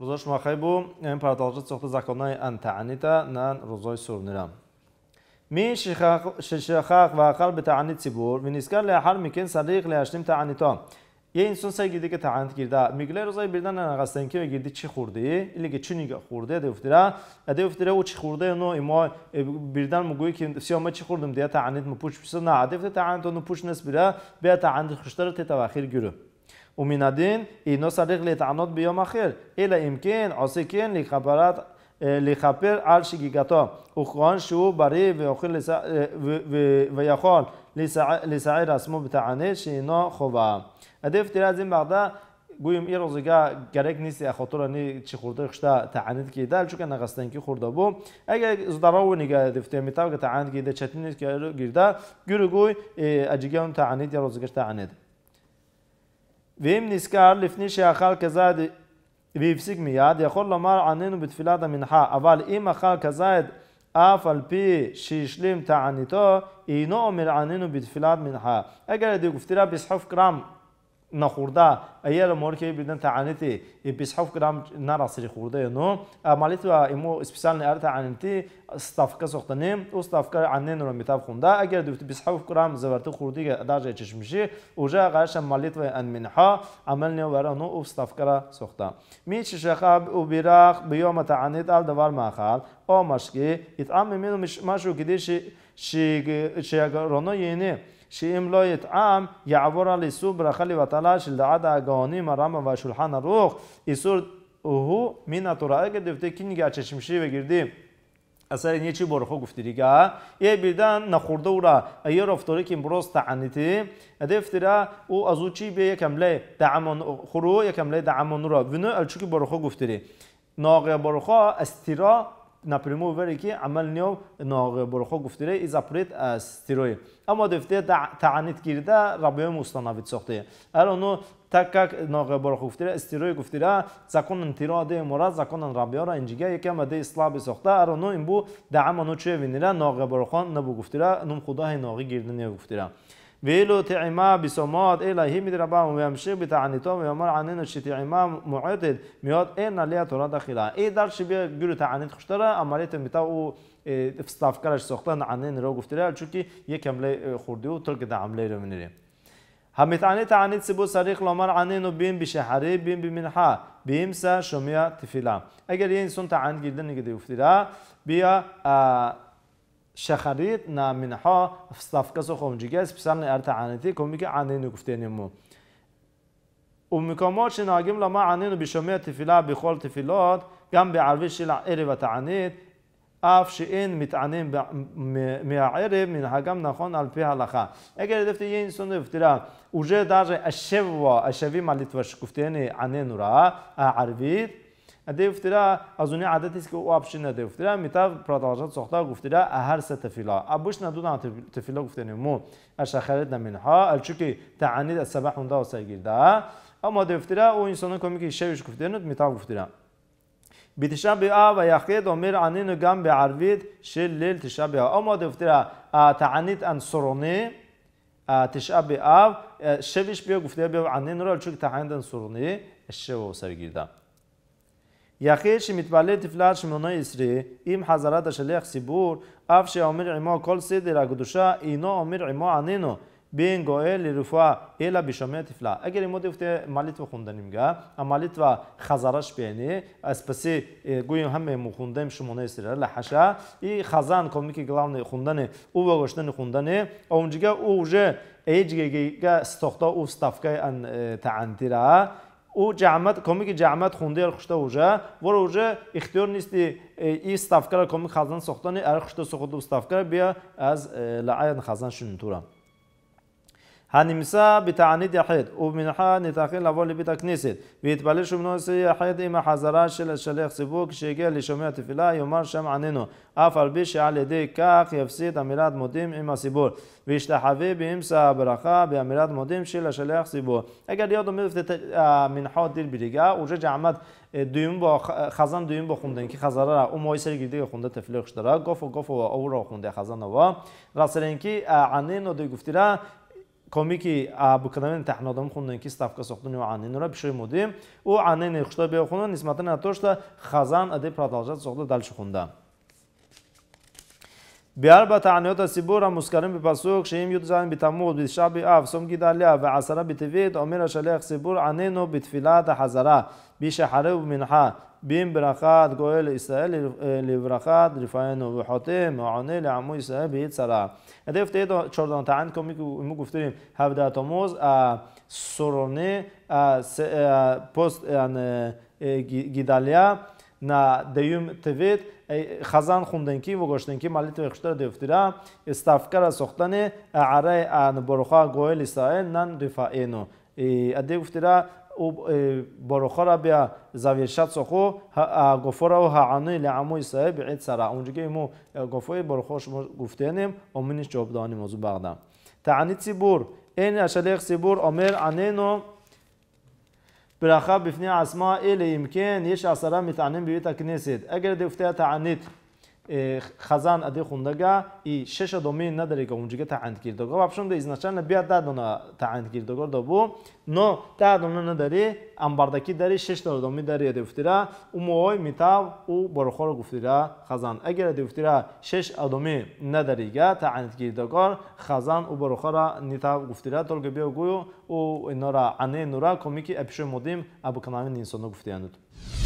Rozoy Shmachaybu yn paradalcı çoxlu zakonay ən təanitə nən rozoy sürünürəm. من شخاق وقلب تعنيت ציבור ונזכר לאחר מכן צריך להשלים תעניתו. یه انسان سعی کرده که تعانت کرده میگله روزای بیردن نگستن که گیردی چی خورده ایلی که چی نگه خورده دفتره دفتره او چی خورده نو اما بیردن مگوی که سیامه چی خوردم دیگه تعانت مپوش بسه نه دفتره تعانت اونو پوش نس بیره بیا تعانت خشتر تتواخیر گیره ומן הדין אינו צריך להתענות ביום אחר, אלא אם כן עושה כן לכפרת לכפר על שגיגתו, וכהן שהוא בריא ואוכל לס... ו... ו... ויכול לסער עצמו בתענית שאינו חובה. עדיף תראה את זה בעדה گویم ای روزگاه گرگ نیست خاطر نی چی خورده خشتا تعانید که دل چون که نگستن خورده بود اگر زدارو و دفته میتاو که تعاند کی ده چتنی که گیرده گرو گوی اجیگه اون تعاند یا تعاند ואם נזכר לפני שאכל כזית והפסיק מיד, יכול לומר ענינו בתפילת המנחה, אבל אם אכל כזית אף על פי שהשלים תעניתו, אינו אומר ענינו בתפילת מנחה. אגב, דיוק, פתירה בסחוף קרם נחורדה аера морке бидан таанити бисхов грамм нарасри хурде но малитва имо специальный ар таанити ставка сохтани у ставка анненро метав хунда агар дуфти бисхов грамм заварти хурдига даже чешмиши уже гарша малитва ан минха амалне вара но у ставкара сохта мич шахаб у бирах биёма таанит ал давар махал омашки итам мину миш машу гидиши شيغ رونو يني شيم لو يتعام يعبر لسوب رخلي وطلاش لعدا Kanima Rama و شلحان روخ İsur Uhu می Tura'ya gidifti ki niga çeşmişi ve girdi. اثر یه چی برخو گفتی دیگه یه بیدن نخورده او را ایر رفتاری که امروز تعانیتی دفتی را او از او چی به یک حمله دعمان خورو یک حمله دعمان را ونو الچو که برخو گفتی ناقه برخو استیرا напрямую говорит, что амаль не но Бороха говорит, и запрет стирой. А мы дефте таанит кирда рабьем установить сохте. А оно так как но Бороха говорит, стирой говорит, закон антира де мора, закон ан рабьяра инжига, и кем аде слабый сохта, а оно им бу да аману че винира, но Бороха не бу говорит, нум худа и ноги гирда не говорит. ואילו טעימה בסומות אלא היא מדרבם וממשיך בתעניתו ויאמר ענינו שטעימה מועטת מאוד אין עליה תורת אכילה. אידר שבירו תענית חושתרה אמרתם בתאו استاف كلاش سوختن عنين روغ افتلا چونكي يكمل خرديو تلك دعم ليرو منيري هم تعني تعني سبو صريخ لمر عنين بين بشحري بين بمنحا بيمسا شميا تفلا اگر ين سن تعني جدا نگدي افتلا بيا شخريت نامنحا في صفقة سخوم جيجاز بسان ارتعانتي كوميك عنينو كفتينمو ומקומות שנוהגים לומר ענינו בשומע תפילה בכל תפילות, גם בערבית של הערב התענית, אף שאין מתענים מהערב, מנהגם נכון על פי ההלכה. אגל דפתי יין סונב, תראה, וזה דאז'ה השבוע, השבים על לתבשקופתני ענינו רעה, הערבית, ادی گفتیرا از اون عادتی است که او آبشی نده گفتیرا میتاب پرادالجات سختا گفتیرا اهر ستفیلا ابوش ندون تفیلا گفتنی مو اش اشخرت منها الچوکی تعانید اون وندا و دا اما دی گفتیرا او انسان کمی که شوش گفتنید میتاب گفتیرا بیتشا بتشابه و يقيد ومير عنين به بعربيت شل لیل ليل تشابه أما دی دفترة تعنيت أن سروني تشابه شبش بیا قفتها بیا عنين رول شوك تعنيت أن سروني الشو دا یا خیش میتوالیت فلاش موندای سری ایم هزاراده شلخ سی بور افش عامل ما کولسد الی گدوشا اینو عامل ما اننو بین گاول روفا الی بشمت اگر مود یفته مالیت و خوندنیم گا املیت وا خزرش بینی اسپسی قوین هم میم خوندیم شما نیسری ل حشا ای خزان کومیک گلاونی خوندن او وگوشتن خوندن اونجگا او اوجه گگا استوختا او استفکای تعتیره. او جامعت کمی که خونده ار خشته اوجا و اوجا اختیار نیستی ای استافکر کمی خزان سختانی ار خشته سخت استافکر بیا از لعاین خزانشون شنطورم نیسا ببتید یید او میه ننتخیل اووای بی تکیسید یدبال شماناسی حید اییم حذارت شل شله اخسیب بود کشی اگرشامی فللا یار شمنیو افر ب شعلل دی کخ افسی میرات مدیم این سیب مدیم یل اگر یادو میفته منحاد دی بریگ اوجا د با خزان دویم باخندین کی ضره او مای و گفت او را خزان комики букадамини таҳнодам хундан ки ставка сохтани анинро пишои модим ӯ анини хушта биохунда нисбатан атошта хазан ади продолжат сохта далши хунда биалбатта аниёт асибура мускарим бипасук шиим юдзан битамуд бишаби аф сумги далиа ва асара битивид омира шалех сибур анино битфилата хазара бишаҳариу минҳа بیم برخات گویل اسرائیل لبرخات رفاین و بحاته معانه لعمو اسرائیل بیت سرا این دفته ایتا چاردان تعاند کنمی که امو گفتریم هفته اتموز سرانه پست گیدالیا نا دیوم تویت خزان خوندن کی و گشتنکی کی مالی توی خشتر دفته را استفکر سختن عره برخات گویل اسرائیل نان رفاینو ادی ادیگفته ӯ э, борухора бия завиршат сохӯ гуфораву ҳаъанӯи лиамӯи сае биид сара унҷоги му э, гуфои борухо шумо гуфтенем омини чобдони мозу бағда таъни цибур эни ашалех сибур омер анено бираха бифни асма эле имкен еш асара митаъним бивита кинесед агер дифтая таънид خزان ادی خوندگا ای شش دومی نداری که اونجگه تعند کرده گه وابشون ده ازناشان بیا ده دونه تعند کرده گه بو نو ده دونه نداری انباردکی داری شش دار دومی داری ادی افتیرا او موهوی میتاو او برخور گفتیرا خزان اگر ادی افتیرا شش دومی نداری گه تعند کرده خزان او برخور نیتاو گفتیرا تول که بیا گویو او نورا عنه نورا کومیکی اپشو مودیم ابو کنالی نینسانو گفتیاند